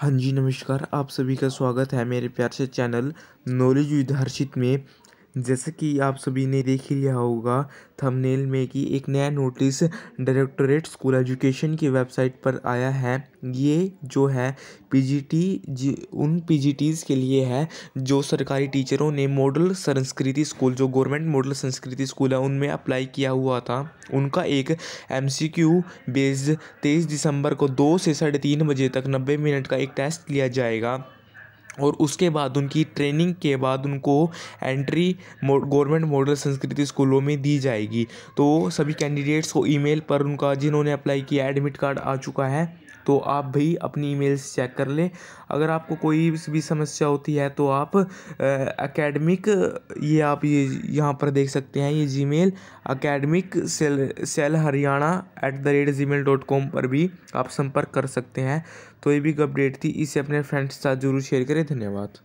हाँ जी नमस्कार आप सभी का स्वागत है मेरे प्यार से चैनल नॉलेज विद हर्षित में जैसे कि आप सभी ने देख ही लिया होगा थंबनेल में कि एक नया नोटिस डायरेक्टोरेट स्कूल एजुकेशन की वेबसाइट पर आया है ये जो है पीजीटी जी उन पीजीटीज़ के लिए है जो सरकारी टीचरों ने मॉडल संस्कृति स्कूल जो गवर्नमेंट मॉडल संस्कृति स्कूल है उनमें अप्लाई किया हुआ था उनका एक एमसीक्यू बेस्ड तेईस दिसंबर को दो से साढ़े तीन बजे तक नब्बे मिनट का एक टेस्ट लिया जाएगा और उसके बाद उनकी ट्रेनिंग के बाद उनको एंट्री गवर्नमेंट मॉडल संस्कृति स्कूलों में दी जाएगी तो सभी कैंडिडेट्स को ईमेल पर उनका जिन्होंने अप्लाई किया एडमिट कार्ड आ चुका है तो आप भी अपनी ईमेल्स चेक कर लें अगर आपको कोई भी समस्या होती है तो आप अकेडमिक ये आप ये यहाँ पर देख सकते हैं ये Gmail academic cell cell Haryana at the rate Gmail dot com पर भी आप संपर्क कर सकते हैं तो ये भी एक अपडेट थी इसे अपने फ्रेंड्स के साथ जरूर शेयर करें धन्यवाद